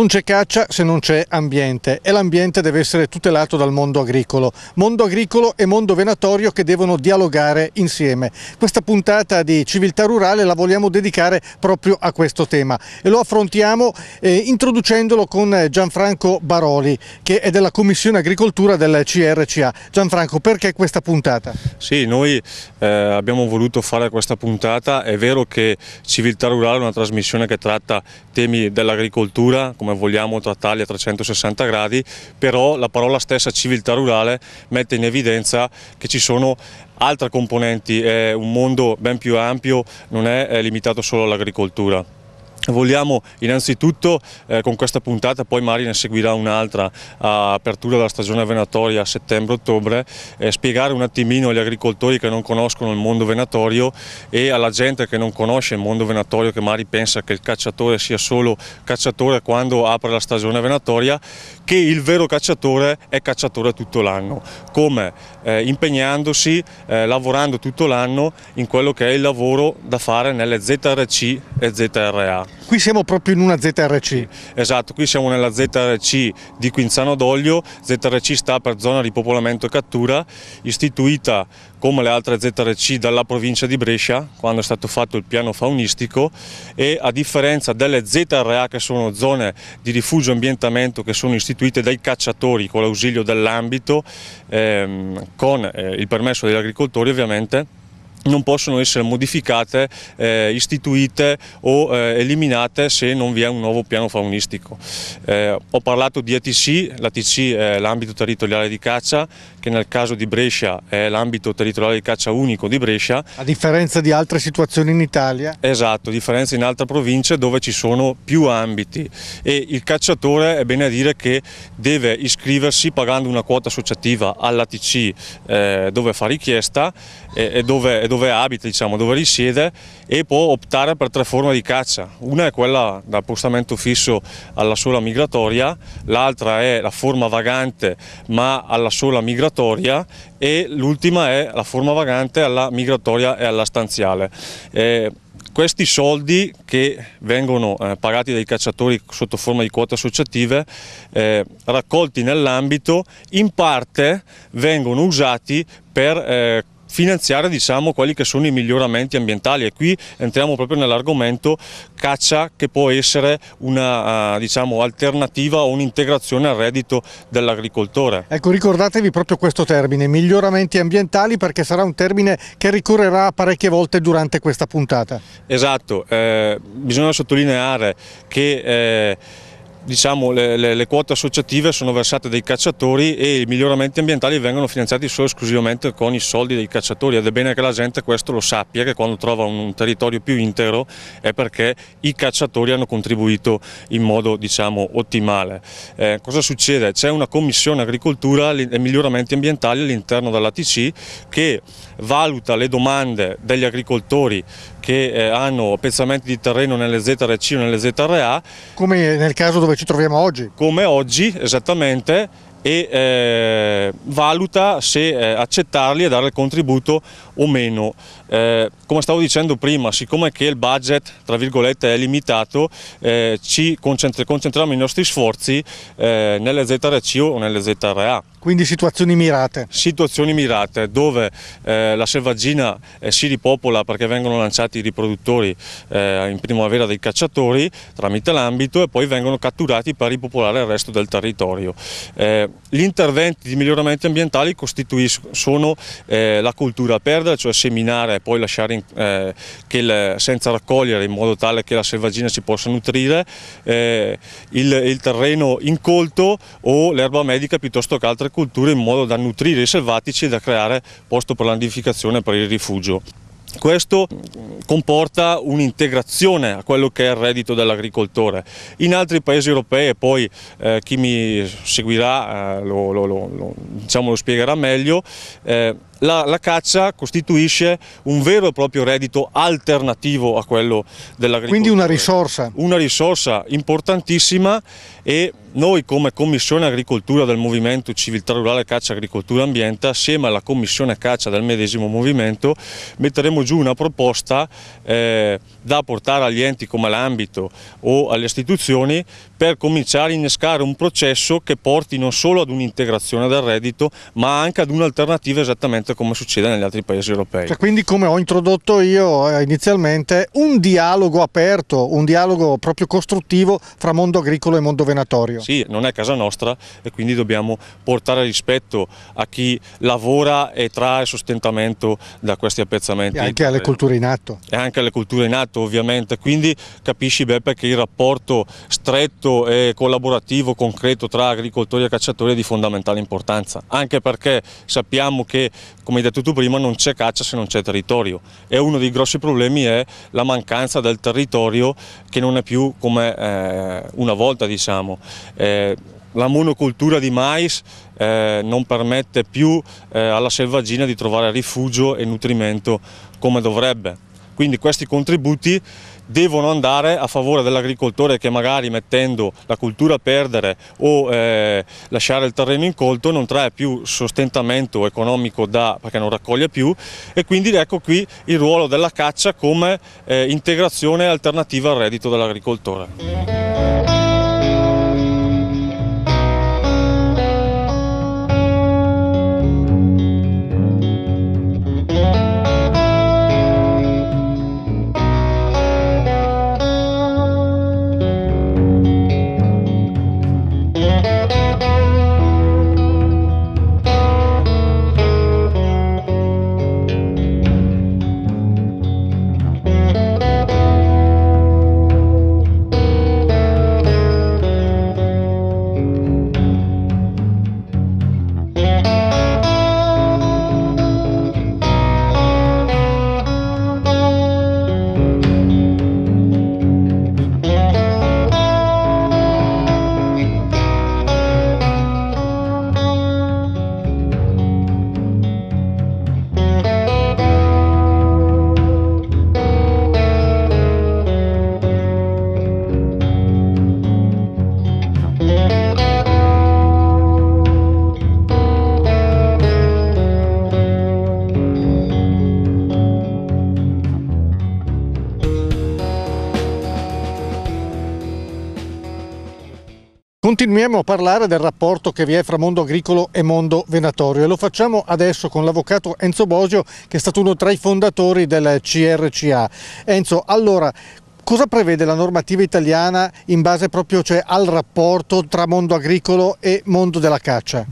Non c'è caccia se non c'è ambiente e l'ambiente deve essere tutelato dal mondo agricolo. Mondo agricolo e mondo venatorio che devono dialogare insieme. Questa puntata di Civiltà Rurale la vogliamo dedicare proprio a questo tema e lo affrontiamo eh, introducendolo con Gianfranco Baroli che è della Commissione Agricoltura del CRCA. Gianfranco, perché questa puntata? Sì, noi eh, abbiamo voluto fare questa puntata. È vero che Civiltà Rurale è una trasmissione che tratta temi dell'agricoltura, come come vogliamo trattarli a 360 gradi, però la parola stessa civiltà rurale mette in evidenza che ci sono altre componenti, è un mondo ben più ampio, non è limitato solo all'agricoltura. Vogliamo innanzitutto eh, con questa puntata, poi magari ne seguirà un'altra a apertura della stagione venatoria a settembre-ottobre, eh, spiegare un attimino agli agricoltori che non conoscono il mondo venatorio e alla gente che non conosce il mondo venatorio, che magari pensa che il cacciatore sia solo cacciatore quando apre la stagione venatoria, che il vero cacciatore è cacciatore tutto l'anno, come eh, impegnandosi, eh, lavorando tutto l'anno in quello che è il lavoro da fare nelle ZRC e ZRA. Qui siamo proprio in una ZRC? Esatto, qui siamo nella ZRC di Quinzano d'Oglio, ZRC sta per zona di popolamento e cattura, istituita come le altre ZRC dalla provincia di Brescia quando è stato fatto il piano faunistico e a differenza delle ZRA che sono zone di rifugio e ambientamento che sono istituite costituite dai cacciatori con l'ausilio dell'ambito, ehm, con eh, il permesso degli agricoltori ovviamente, non possono essere modificate, eh, istituite o eh, eliminate se non vi è un nuovo piano faunistico. Eh, ho parlato di ATC, l'ATC è l'ambito territoriale di caccia che nel caso di Brescia è l'ambito territoriale di caccia unico di Brescia. A differenza di altre situazioni in Italia? Esatto, a differenza in altre province dove ci sono più ambiti e il cacciatore è bene a dire che deve iscriversi pagando una quota associativa all'ATC eh, dove fa richiesta e, e, dove, dove, abita, diciamo, dove risiede e può optare per tre forme di caccia. Una è quella da appostamento fisso alla sola migratoria, l'altra è la forma vagante ma alla sola migratoria migratoria e l'ultima è la forma vagante alla migratoria e alla stanziale. Eh, questi soldi che vengono eh, pagati dai cacciatori sotto forma di quote associative eh, raccolti nell'ambito in parte vengono usati per eh, finanziare diciamo, quelli che sono i miglioramenti ambientali e qui entriamo proprio nell'argomento caccia che può essere una eh, diciamo, alternativa o un'integrazione al reddito dell'agricoltore. Ecco ricordatevi proprio questo termine, miglioramenti ambientali perché sarà un termine che ricorrerà parecchie volte durante questa puntata. Esatto, eh, bisogna sottolineare che eh, diciamo, le, le, le, quote associative sono versate dai cacciatori e i miglioramenti ambientali vengono finanziati solo e esclusivamente con i soldi dei cacciatori ed è bene che la gente questo lo sappia, che quando trova un territorio più intero è perché i cacciatori hanno contribuito in modo diciamo, ottimale. Eh, cosa succede? C'è una commissione agricoltura e miglioramenti ambientali all'interno dell'ATC che valuta le domande degli agricoltori che eh, hanno pezzamenti di terreno nelle ZRC o nelle ZRA. Come nel caso dove ci troviamo oggi? Come oggi, esattamente e eh, valuta se eh, accettarli e dare il contributo o meno. Eh, come stavo dicendo prima, siccome che il budget tra virgolette è limitato, eh, ci concentri concentriamo i nostri sforzi eh, nelle ZRC o nelle ZRA. Quindi situazioni mirate? Situazioni mirate dove eh, la selvaggina si ripopola perché vengono lanciati i riproduttori in primavera dei cacciatori tramite l'ambito e poi vengono catturati per ripopolare il resto del territorio gli interventi di miglioramenti ambientali sono eh, la cultura a perdere, cioè seminare e poi lasciare in, eh, le, senza raccogliere in modo tale che la selvaggina si possa nutrire, eh, il, il, terreno incolto o l'erba medica piuttosto che altre culture in modo da nutrire i selvatici e da creare posto per l'andificazione e per il rifugio. Questo comporta un'integrazione a quello che è il reddito dell'agricoltore. In altri paesi europei, e poi eh, chi mi seguirà eh, lo, lo, lo, diciamo, lo, spiegherà meglio, eh, la, la caccia costituisce un vero e proprio reddito alternativo a quello dell'agricoltura. Quindi una risorsa. Una risorsa importantissima e noi come Commissione Agricoltura del Movimento Civiltà Rurale Caccia Agricoltura Ambiente assieme alla Commissione Caccia del medesimo movimento metteremo giù una proposta eh, da portare agli enti come l'ambito o alle istituzioni per cominciare a innescare un processo che porti non solo ad un'integrazione del reddito ma anche ad un'alternativa esattamente come succede negli altri paesi europei. Cioè, quindi come ho introdotto io eh, inizialmente un dialogo aperto, un dialogo proprio costruttivo fra mondo agricolo e mondo venatorio. Sì, non è casa nostra e quindi dobbiamo portare rispetto a chi lavora e trae sostentamento da questi appezzamenti. E anche alle culture in atto. E anche alle culture in atto privato ovviamente, quindi capisci Beppe che il rapporto stretto e collaborativo, concreto tra agricoltori e cacciatori è di fondamentale importanza, anche perché sappiamo che, come hai detto tu prima, non c'è caccia se non c'è territorio e uno dei grossi problemi è la mancanza del territorio che non è più come eh, una volta diciamo. Eh, la monocultura di mais eh, non permette più eh, alla selvaggina di trovare rifugio e nutrimento come dovrebbe. Quindi questi contributi devono andare a favore dell'agricoltore che magari mettendo la cultura a perdere o eh, lasciare il terreno incolto non trae più sostentamento economico da, perché non raccoglie più e quindi ecco qui il ruolo della caccia come eh, integrazione alternativa al reddito dell'agricoltore. Continuiamo a parlare del rapporto che vi è fra mondo agricolo e mondo venatorio e lo facciamo adesso con l'avvocato Enzo Bosio che è stato uno tra i fondatori del CRCA. Enzo, allora cosa prevede la normativa italiana in base proprio cioè, al rapporto tra mondo agricolo e mondo della caccia?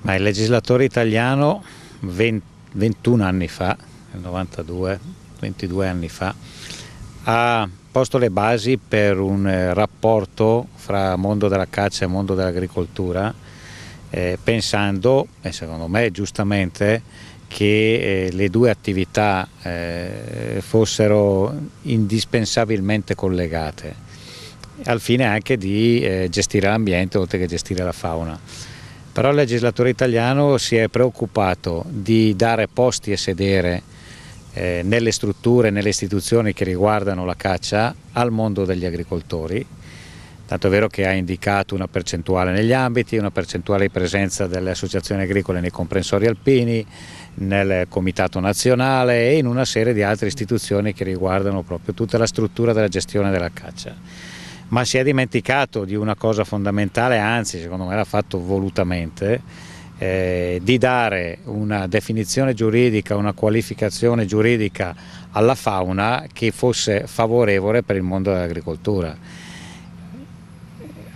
Ma il legislatore italiano 20, 21 anni fa, nel 92, 22 anni fa, ha posto le basi per un eh, rapporto fra mondo della caccia e mondo dell'agricoltura, eh, pensando, e secondo me giustamente, che eh, le due attività eh, fossero indispensabilmente collegate, al fine anche di eh, gestire l'ambiente oltre che gestire la fauna. Però il legislatore italiano si è preoccupato di dare posti e sedere eh, nelle strutture, nelle istituzioni che riguardano la caccia al mondo degli agricoltori, tanto è vero che ha indicato una percentuale negli ambiti, una percentuale di presenza delle associazioni agricole nei comprensori alpini, nel comitato nazionale e in una serie di altre istituzioni che riguardano proprio tutta la struttura della gestione della caccia. Ma si è dimenticato di una cosa fondamentale, anzi secondo me l'ha fatto volutamente, eh, di dare una definizione giuridica, una qualificazione giuridica alla fauna che fosse favorevole per il mondo dell'agricoltura.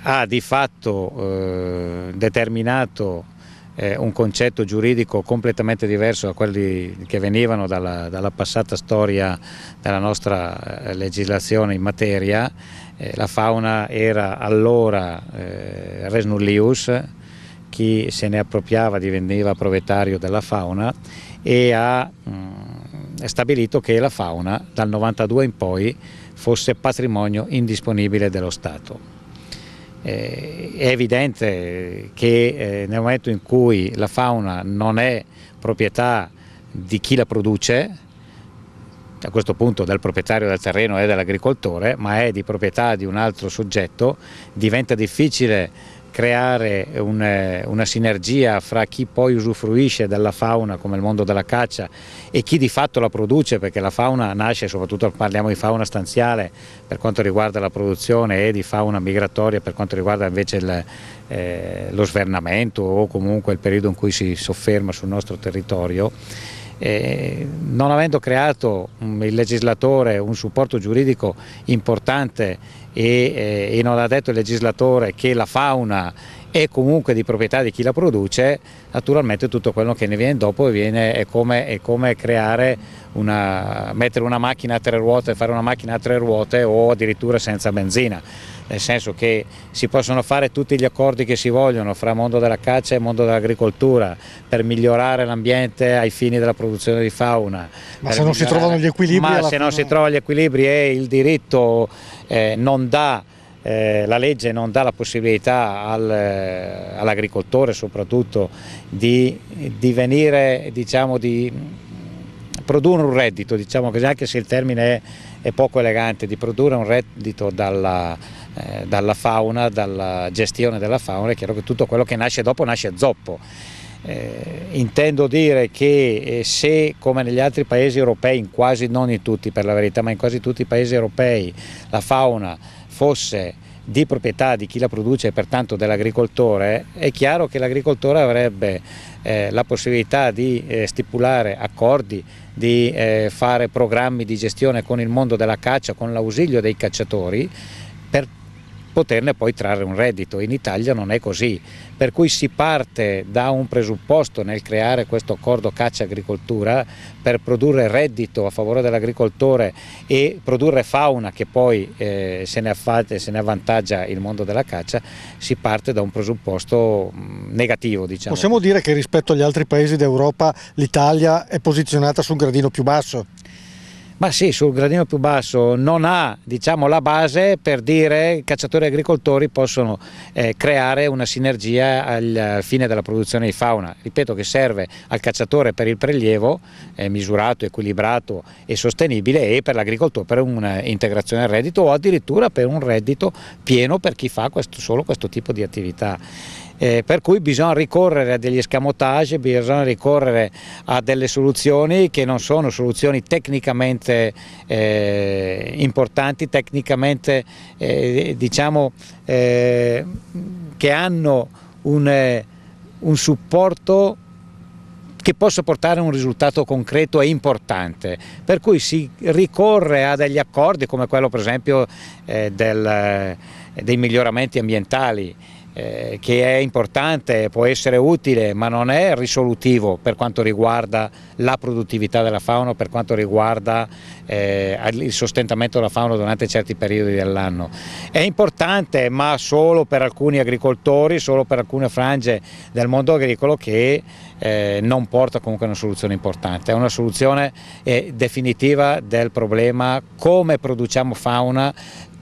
Ha di fatto eh, determinato eh, un concetto giuridico completamente diverso da quelli che venivano dalla, dalla passata storia della nostra eh, legislazione in materia. Eh, la fauna era allora eh, res nullius, chi se ne appropriava diveniva proprietario della fauna e ha mh, mm, stabilito che la fauna dal 92 in poi fosse patrimonio indisponibile dello Stato. Eh, è evidente che eh, nel momento in cui la fauna non è proprietà di chi la produce, a questo punto del proprietario del terreno e dell'agricoltore, ma è di proprietà di un altro soggetto, diventa difficile creare un, eh, una sinergia fra chi poi usufruisce della fauna come il mondo della caccia e chi di fatto la produce perché la fauna nasce, soprattutto parliamo di fauna stanziale per quanto riguarda la produzione e di fauna migratoria per quanto riguarda invece il, eh, lo svernamento o comunque il periodo in cui si sofferma sul nostro territorio. Eh, non avendo creato mh, mm, il legislatore un supporto giuridico importante e eh, non ha detto il legislatore che la fauna è comunque di proprietà di chi la produce, naturalmente tutto quello che ne viene dopo viene, è, come, è, come, creare una, mettere una macchina a tre ruote, fare una macchina a tre ruote o addirittura senza benzina nel senso che si possono fare tutti gli accordi che si vogliono fra mondo della caccia e mondo dell'agricoltura per migliorare l'ambiente ai fini della produzione di fauna. Ma se non si trovano gli equilibri? Ma se fine... non si trovano gli equilibri e il diritto eh, non dà eh, la legge non dà la possibilità al, eh, all'agricoltore soprattutto di, di, venire, diciamo, di produrre un reddito, diciamo così, anche se il termine è, è poco elegante, di produrre un reddito dalla, eh, dalla fauna, dalla gestione della fauna, è chiaro che tutto quello che nasce dopo nasce zoppo. Eh, intendo dire che eh, se come negli altri paesi europei, in quasi non in tutti per la verità, ma in quasi tutti i paesi europei la fauna fosse di proprietà di chi la produce e pertanto dell'agricoltore, è chiaro che l'agricoltore avrebbe eh, la possibilità di eh, stipulare accordi, di eh, fare programmi di gestione con il mondo della caccia, con l'ausilio dei cacciatori, per poterne poi trarre un reddito. In Italia non è così, per cui si parte da un presupposto nel creare questo accordo caccia-agricoltura per produrre reddito a favore dell'agricoltore e produrre fauna che poi eh, se, ne affate, se, ne avvantaggia il mondo della caccia, si parte da un presupposto mm, negativo. Diciamo. Possiamo dire che rispetto agli altri paesi d'Europa l'Italia è posizionata su un gradino più basso? ma sì, sul gradino più basso non ha diciamo, la base per dire che cacciatori e agricoltori possono eh, creare una sinergia al, al, fine della produzione di fauna. Ripeto che serve al cacciatore per il prelievo eh, misurato, equilibrato e sostenibile e per l'agricoltore per un'integrazione eh, al reddito o addirittura per un reddito pieno per chi fa questo, solo questo tipo di attività eh, per cui bisogna ricorrere a degli scamotage, bisogna ricorrere a delle soluzioni che non sono soluzioni tecnicamente eh, importanti, tecnicamente eh, diciamo eh, che hanno un, eh, un supporto che possa portare a un risultato concreto e importante, per cui si ricorre a degli accordi come quello per esempio eh, del, dei miglioramenti ambientali eh, che è importante, può essere utile, ma non è risolutivo per quanto riguarda la produttività della fauna, per quanto riguarda eh, il sostentamento della fauna durante certi periodi dell'anno. È importante, ma solo per alcuni agricoltori, solo per alcune frange del mondo agricolo che eh, non porta comunque a una soluzione importante. È una soluzione eh, definitiva del problema come produciamo fauna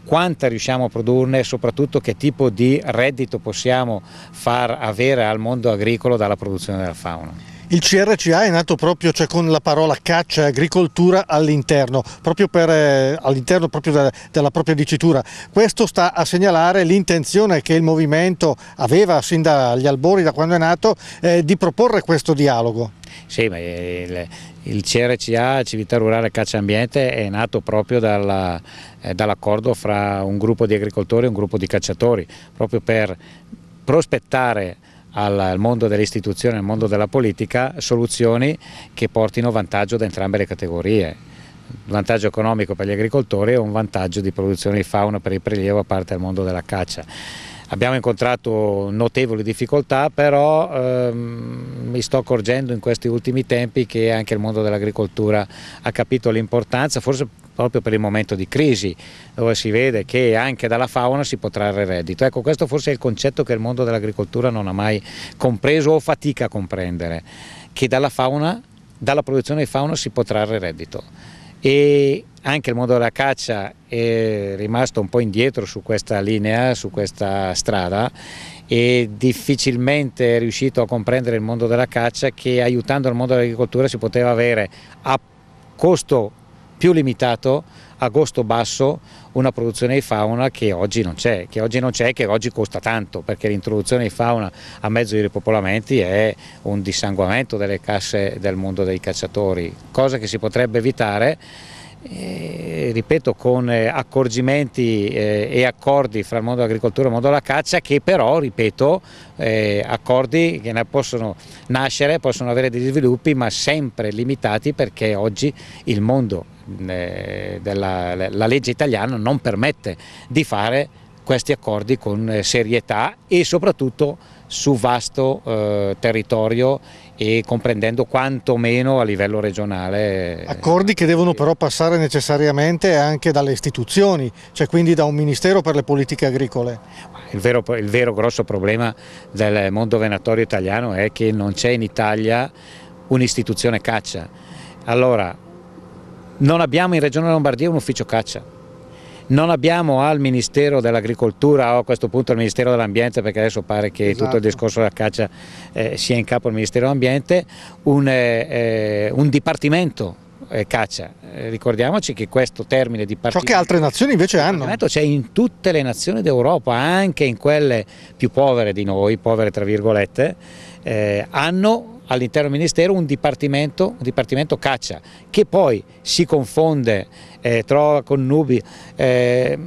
quanta riusciamo a produrne e soprattutto che tipo di reddito possiamo far avere al mondo agricolo dalla produzione della fauna. Il CRCA è nato proprio cioè, con la parola caccia e agricoltura all'interno, proprio, per, eh, all'interno proprio da, della propria dicitura. Questo sta a segnalare l'intenzione che il movimento aveva sin dagli albori, da quando è nato, eh, di proporre questo dialogo. Sì, ma il, il CRCA, Civiltà Rurale Caccia Ambiente, è nato proprio dalla, eh, dall'accordo fra un gruppo di agricoltori e un gruppo di cacciatori, proprio per prospettare al mondo delle istituzioni, al mondo della politica, soluzioni che portino vantaggio da entrambe le categorie. Un vantaggio economico per gli agricoltori e un vantaggio di produzione di fauna per il prelievo a parte del mondo della caccia. Abbiamo incontrato notevoli difficoltà, però ehm, mi sto accorgendo in questi ultimi tempi che anche il mondo dell'agricoltura ha capito l'importanza, forse proprio per il momento di crisi dove si vede che anche dalla fauna si può trarre reddito. Ecco, questo forse è il concetto che il mondo dell'agricoltura non ha mai compreso o fatica a comprendere, che dalla fauna, dalla produzione di fauna si può trarre reddito. E anche il mondo della caccia è rimasto un po' indietro su questa linea, su questa strada e difficilmente è riuscito a comprendere il mondo della caccia che aiutando il mondo dell'agricoltura si poteva avere a costo più limitato a costo basso una produzione di fauna che oggi non c'è, che oggi non c'è e che oggi costa tanto perché l'introduzione di fauna a mezzo di ripopolamenti è un dissanguamento delle casse del mondo dei cacciatori, cosa che si potrebbe evitare eh, ripeto, con eh, accorgimenti eh, e accordi fra il mondo dell'agricoltura e il mondo della caccia che però, ripeto, eh, accordi che ne possono nascere, possono avere degli sviluppi ma sempre limitati perché oggi il mondo della, la legge italiana non permette di fare questi accordi con eh, serietà e soprattutto su vasto eh, territorio e comprendendo quantomeno a livello regionale. Eh, accordi che devono però passare necessariamente anche dalle istituzioni, cioè quindi da un Ministero per le politiche agricole. Il vero, il vero grosso problema del mondo venatorio italiano è che non c'è in Italia un'istituzione caccia. Allora, non abbiamo in Regione Lombardia un ufficio caccia, non abbiamo al Ministero dell'Agricoltura o a questo punto al Ministero dell'Ambiente, perché adesso pare che esatto. tutto il esatto. discorso della caccia eh, sia in capo al Ministero dell'Ambiente, un, eh, eh un dipartimento eh, caccia. Eh, ricordiamoci che questo termine di partito... Ciò che altre nazioni invece hanno. C'è in tutte le nazioni d'Europa, anche in quelle più povere di noi, povere tra virgolette, eh, hanno all'interno del Ministero un dipartimento, un dipartimento, caccia che poi si confonde, eh, trova con nubi, eh,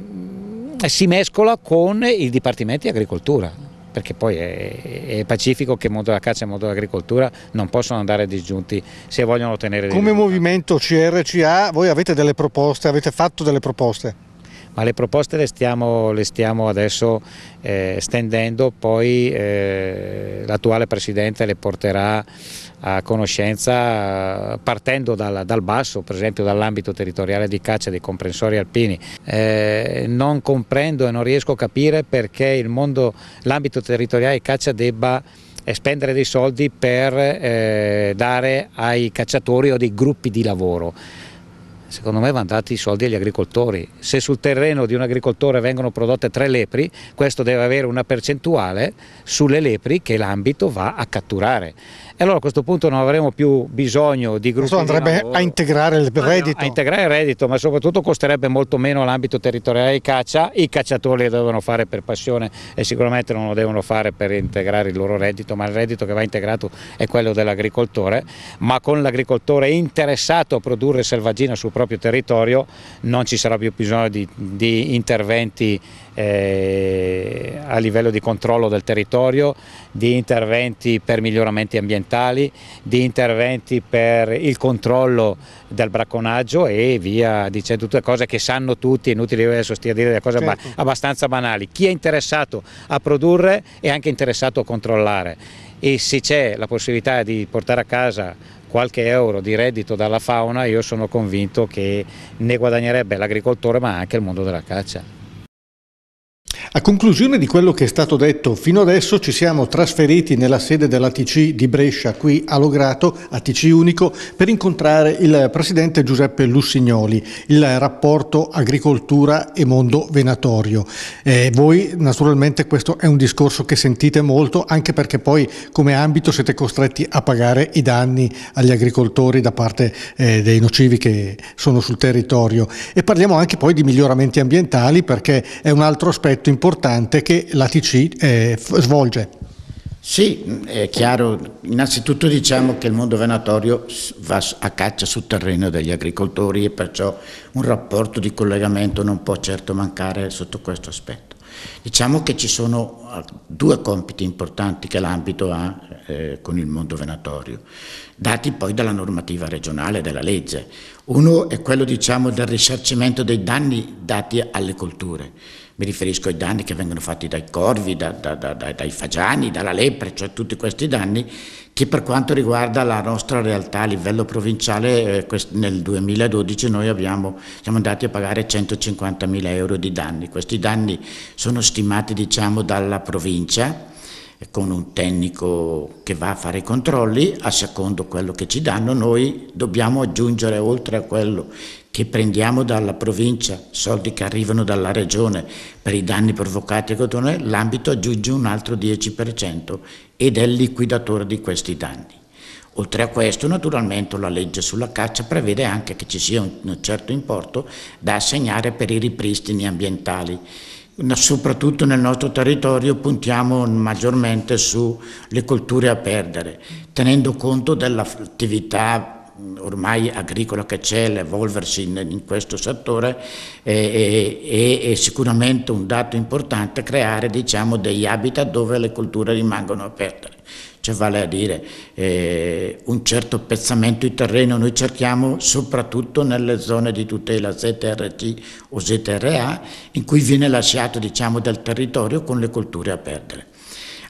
si mescola con i dipartimenti agricoltura perché poi è, è pacifico che il mondo della caccia e il mondo dell'agricoltura non possono andare disgiunti se vogliono ottenere Come risultati. movimento CRCA voi avete delle proposte, avete fatto delle proposte? ma le proposte le stiamo, le stiamo adesso eh, stendendo, poi eh, l'attuale Presidente le porterà a conoscenza partendo dal, dal basso, per esempio dall'ambito territoriale di caccia dei comprensori alpini. Eh, non comprendo e non riesco a capire perché l'ambito territoriale di caccia debba spendere dei soldi per eh, dare ai cacciatori o dei gruppi di lavoro secondo me vanno dati i soldi agli agricoltori. Se sul terreno di un agricoltore vengono prodotte tre lepri, questo deve avere una percentuale sulle lepri che l'ambito va a catturare. E allora a questo punto non avremo più bisogno di gruppi. Questo andrebbe a integrare il reddito. A integrare il reddito, ma soprattutto costerebbe molto meno l'ambito territoriale di caccia. I cacciatori lo devono fare per passione e sicuramente non lo devono fare per integrare il loro reddito, ma il reddito che va integrato è quello dell'agricoltore. Ma con l'agricoltore interessato a produrre selvaggina sul proprio territorio non ci sarà più bisogno di, di interventi eh, a livello di controllo del territorio, di interventi per miglioramenti ambientali, di interventi per il controllo del bracconaggio e via dicendo tutte cose che sanno tutti, è inutile adesso stia a dire cose certo. abbastanza banali. Chi è interessato a produrre è anche interessato a controllare e se c'è la possibilità di portare a casa qualche euro di reddito dalla fauna io sono convinto che ne guadagnerebbe l'agricoltore ma anche il mondo della caccia. A conclusione di quello che è stato detto fino adesso ci siamo trasferiti nella sede dell'ATC di Brescia qui a Lograto, ATC Unico, per incontrare il presidente Giuseppe Lussignoli, il rapporto agricoltura e mondo venatorio. Eh, voi naturalmente questo è un discorso che sentite molto anche perché poi come ambito siete costretti a pagare i danni agli agricoltori da parte eh, dei nocivi che sono sul territorio e parliamo anche poi di miglioramenti ambientali perché è un altro aspetto importante importante che l'ATC eh, svolge. Sì, è chiaro, innanzitutto diciamo che il mondo venatorio va a caccia sul terreno degli agricoltori e perciò un rapporto di collegamento non può certo mancare sotto questo aspetto. Diciamo che ci sono ah, due compiti importanti che l'ambito ha eh, con il mondo venatorio, dati poi dalla normativa regionale, dalla legge. Uno è quello diciamo, del risarcimento dei danni dati alle colture mi riferisco ai danni che vengono fatti dai corvi, da, da, da, dai fagiani, dalla lepre, cioè tutti questi danni che per quanto riguarda la nostra realtà a livello provinciale eh, nel 2012 noi abbiamo, siamo andati a pagare 150 mila euro di danni. Questi danni sono stimati diciamo, dalla provincia eh, con un tecnico che va a fare i controlli, a secondo quello che ci danno, noi dobbiamo aggiungere oltre a quello che prendiamo dalla provincia, soldi che arrivano dalla regione per i danni provocati a Cotonè, l'ambito aggiunge un altro 10% ed è il liquidatore di questi danni. Oltre a questo, naturalmente, la legge sulla caccia prevede anche che ci sia un certo importo da assegnare per i ripristini ambientali. Soprattutto nel nostro territorio puntiamo maggiormente sulle colture a perdere, tenendo conto dell'attività Mm, ormai agricola che c'è, l'evolversi in, in, questo settore, eh, eh, è, sicuramente un dato importante creare diciamo, degli habitat dove le colture rimangono aperte. Cioè, vale a dire eh, un certo pezzamento di terreno noi cerchiamo soprattutto nelle zone di tutela ZRT o ZRA in cui viene lasciato diciamo, del territorio con le culture aperte.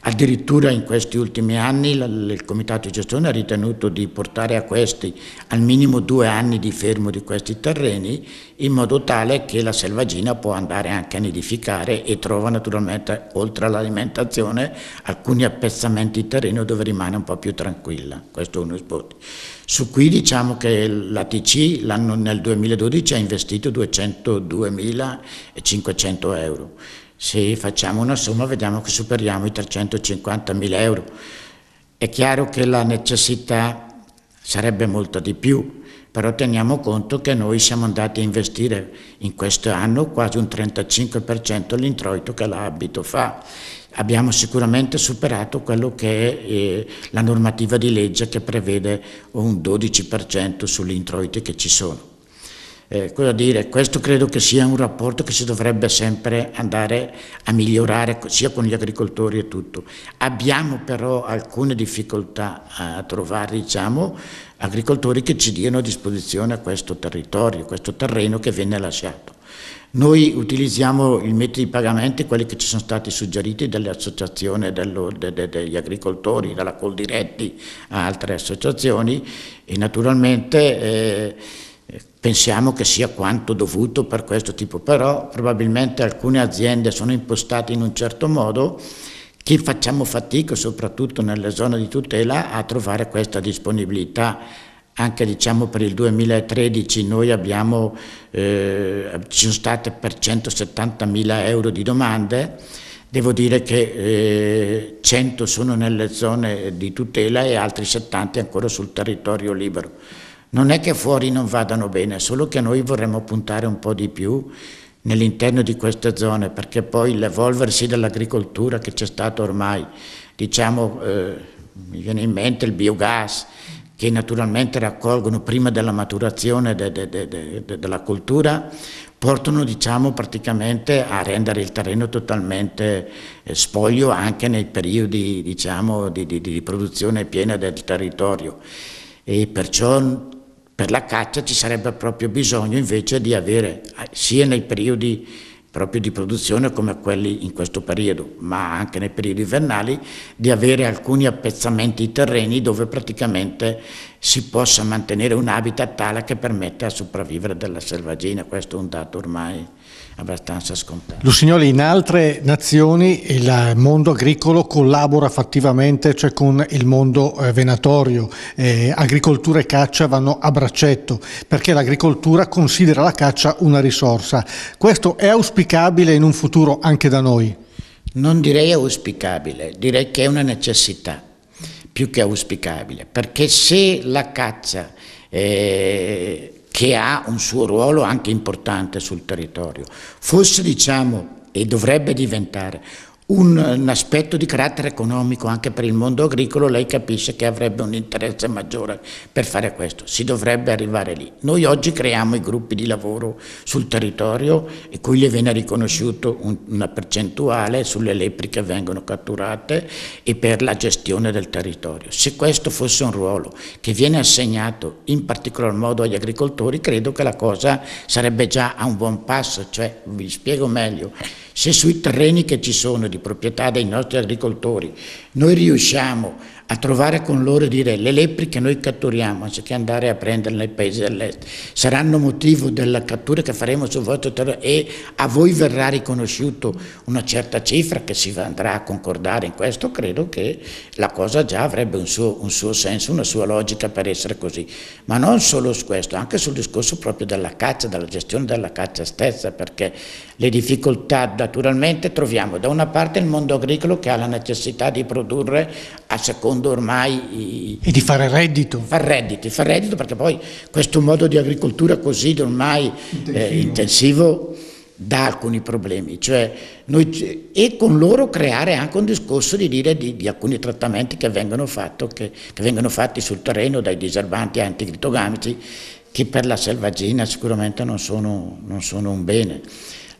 Addirittura in questi ultimi anni il comitato di gestione ha ritenuto di portare a questi al minimo due anni di fermo di questi terreni in modo tale che la selvaggina può andare anche a nidificare e trova naturalmente oltre all'alimentazione alcuni appezzamenti di terreno dove rimane un po' più tranquilla. Questo è uno spot. Su qui diciamo che l'ATC nel 2012 ha investito 202.500 euro se facciamo una somma vediamo che superiamo i 350 mila euro. È chiaro che la necessità sarebbe molto di più, però teniamo conto che noi siamo andati a investire in questo anno quasi un 35% l'introito che l'abito fa. Abbiamo sicuramente superato quello che è eh, la normativa di legge che prevede un 12% sugli introiti che ci sono. Eh, cosa dire, questo credo che sia un rapporto che si dovrebbe sempre andare a migliorare sia con gli agricoltori e tutto. Abbiamo però alcune difficoltà a trovare diciamo, agricoltori che ci diano a disposizione questo territorio, questo terreno che viene lasciato. Noi utilizziamo i metodi di pagamento, quelli che ci sono stati suggeriti dalle associazioni dello, de, de, degli agricoltori, dalla Coldiretti a altre associazioni e naturalmente eh, pensiamo che sia quanto dovuto per questo tipo, però probabilmente alcune aziende sono impostate in un certo modo che facciamo fatica, soprattutto nelle zone di tutela, a trovare questa disponibilità. Anche diciamo, per il 2013 noi abbiamo, eh, ci sono state per 170 mila euro di domande, devo dire che eh, 100 sono nelle zone di tutela e altri 70 ancora sul territorio libero. Non è che fuori non vadano bene, solo che noi vorremmo puntare un po' di più nell'interno di queste zone, perché poi l'evolversi dell'agricoltura che c'è stato ormai, diciamo, eh, mi viene in mente il biogas, che naturalmente raccolgono prima della maturazione de, de, de, della coltura, portano diciamo, praticamente a rendere il terreno totalmente eh, spoglio anche nei periodi diciamo, di, di, di produzione piena del territorio. E perciò per la caccia ci sarebbe proprio bisogno invece di avere, eh, sia nei periodi proprio di produzione come quelli in questo periodo, ma anche nei periodi invernali, di avere alcuni appezzamenti terreni dove praticamente si possa mantenere un habitat tale che permetta a sopravvivere della selvaggina, questo è un dato ormai abbastanza scontata. Lusignoli, in altre nazioni il mondo agricolo collabora fattivamente cioè con il mondo eh, venatorio, eh, agricoltura e caccia vanno a braccetto perché l'agricoltura considera la caccia una risorsa. Questo è auspicabile in un futuro anche da noi? Non direi auspicabile, direi che è una necessità più che auspicabile, perché se la caccia eh, che ha un suo ruolo anche importante sul territorio. Fosse, diciamo, e dovrebbe diventare un, un aspetto di carattere economico anche per il mondo agricolo, lei capisce che avrebbe un interesse maggiore per fare questo, si dovrebbe arrivare lì. Noi oggi creiamo i gruppi di lavoro sul territorio e cui le viene riconosciuto un, una percentuale sulle lepri che vengono catturate e per la gestione del territorio. Se questo fosse un ruolo che viene assegnato in particolar modo agli agricoltori, credo che la cosa sarebbe già a un buon passo, cioè vi spiego meglio. Se sui terreni che ci sono di proprietà dei nostri agricoltori noi riusciamo a trovare con loro e dire le lepri che noi catturiamo anziché andare a prenderle nei paesi dell'est saranno motivo della cattura che faremo sul vostro territorio e a voi verrà riconosciuto una certa cifra che si andrà a concordare in questo, credo che la cosa già avrebbe un suo, un suo senso, una sua logica per essere così. Ma non solo su questo, anche sul discorso proprio della caccia, della gestione della caccia stessa, perché le difficoltà naturalmente troviamo da una parte il mondo agricolo che ha la necessità di produrre a seconda fondo ormai... E di fare reddito. Far reddito, far reddito perché poi questo modo di agricoltura così ormai eh, intensivo, eh, intensivo dà alcuni problemi, cioè noi, e con loro creare anche un discorso di dire di, di alcuni trattamenti che vengono, fatto, che, che vengono, fatti sul terreno dai diserbanti anticriptogamici che per la selvaggina sicuramente non sono, non sono un bene.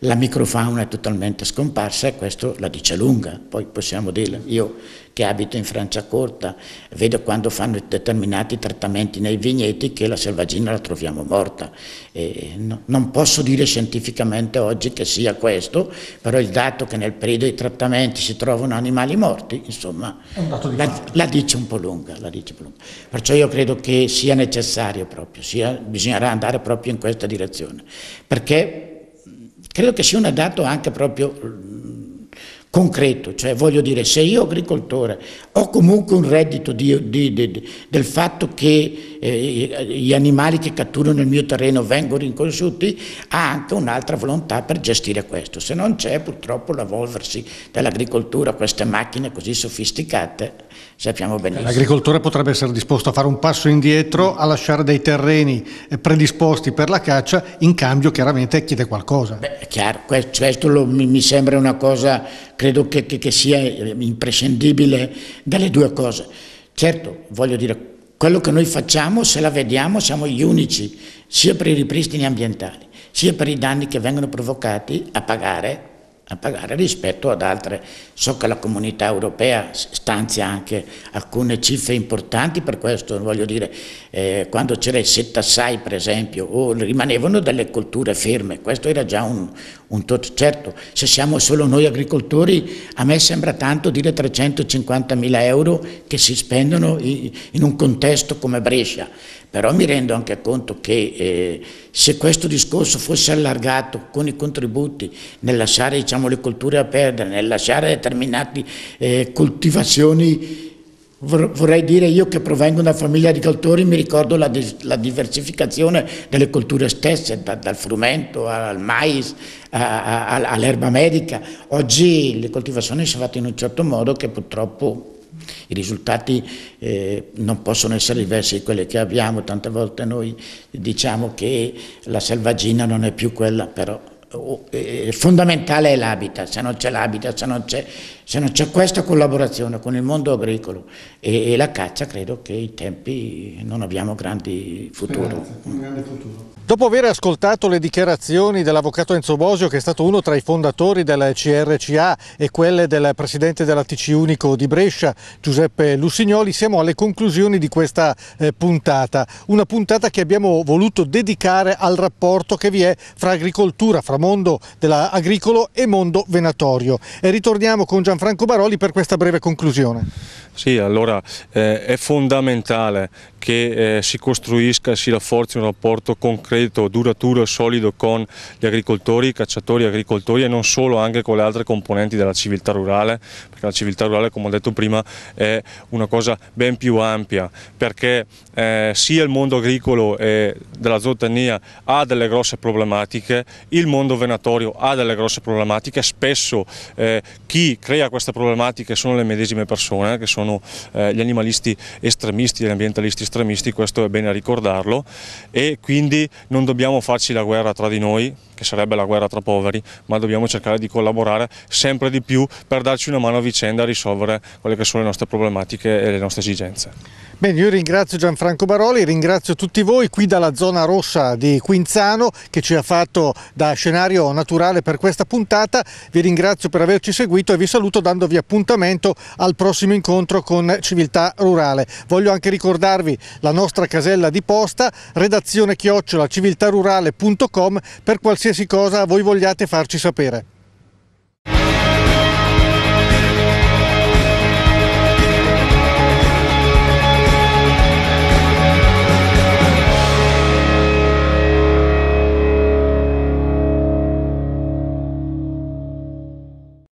La microfauna è totalmente scomparsa e questo la dice lunga, poi possiamo dirla. Io che abito in Franciacorta, vedo quando fanno determinati trattamenti nei vigneti che la selvaggina la troviamo morta. No, non posso dire scientificamente oggi che sia questo, però il dato che nel periodo dei trattamenti si trovano animali morti, insomma, la, la, dice lunga, la, dice un po' lunga, Perciò io credo che sia necessario proprio, sia, bisognerà andare proprio in questa direzione, perché credo che sia un dato anche proprio concreto, cioè voglio dire se io agricoltore ho comunque un reddito di, di, di, del fatto che eh, gli animali che catturano il mio terreno vengono riconosciuti, ha anche un'altra volontà per gestire questo, se non c'è purtroppo l'evolversi dell'agricoltura, queste macchine così sofisticate sappiamo benissimo. L'agricoltore potrebbe essere disposto a fare un passo indietro, a lasciare dei terreni eh, predisposti per la caccia, in cambio chiaramente chiede qualcosa. Beh, è chiaro, questo, lo, mi, mi sembra una cosa credo che, che, che sia imprescindibile dalle due cose. Certo, voglio dire, quello che noi facciamo, se la vediamo, siamo gli unici, sia per i ripristini ambientali, sia per i danni che vengono provocati a pagare a pagare rispetto ad altre. So che la comunità europea stanzia anche alcune cifre importanti per questo, voglio dire, eh, quando c'era il settassai per esempio, o rimanevano delle colture ferme, questo era già un, un tot. Certo, se siamo solo noi agricoltori, a me sembra tanto dire 350 mila euro che si spendono in un contesto come Brescia, però mi rendo anche conto che eh, se questo discorso fosse allargato con i contributi nel lasciare diciamo, le colture a perdere, nel lasciare determinate eh, coltivazioni Vorrei dire io che provengo da una famiglia di coltori, mi ricordo la, la diversificazione delle colture stesse, da, dal frumento al mais, all'erba medica. Oggi le coltivazioni sono fatte in un certo modo che purtroppo i risultati eh, non possono essere diversi di quelli che abbiamo, tante volte noi diciamo che la selvaggina non è più quella, però eh, fondamentale è l'abita, se non c'è l'abita, se non c'è se non c'è questa collaborazione con il mondo agricolo e, e, la caccia, credo che i tempi non abbiamo grandi futuro. Dopo aver ascoltato le dichiarazioni dell'avvocato Enzo Bosio, che è stato uno tra i fondatori della CRCA e quelle del presidente della TC Unico di Brescia, Giuseppe Lussignoli, siamo alle conclusioni di questa eh, puntata. Una puntata che abbiamo voluto dedicare al rapporto che vi è fra agricoltura, fra mondo dell'agricolo e mondo venatorio. E ritorniamo con Giacomo Gianfranco Baroli per questa breve conclusione. Sì, allora eh, è fondamentale che eh, si costruisca e si rafforzi un rapporto concreto, duraturo e solido con gli agricoltori, i cacciatori agricoltori e non solo, anche con le altre componenti della civiltà rurale la civiltà rurale come ho detto prima è una cosa ben più ampia perché eh, sia il mondo agricolo e della zootecnia ha delle grosse problematiche, il mondo venatorio ha delle grosse problematiche, spesso eh, chi crea queste problematiche sono le medesime persone che sono eh, gli animalisti estremisti, gli ambientalisti estremisti, questo è bene ricordarlo e quindi non dobbiamo farci la guerra tra di noi che sarebbe la guerra tra poveri, ma dobbiamo cercare di collaborare sempre di più per darci una mano a vicenda a risolvere quelle che sono le nostre problematiche e le nostre esigenze. Bene, io ringrazio Gianfranco Baroli, ringrazio tutti voi qui dalla zona rossa di Quinzano che ci ha fatto da scenario naturale per questa puntata, vi ringrazio per averci seguito e vi saluto dandovi appuntamento al prossimo incontro con Civiltà Rurale. Voglio anche ricordarvi la nostra casella di posta, redazione chiocciola civiltarurale.com per qualsiasi cosa voi vogliate farci sapere.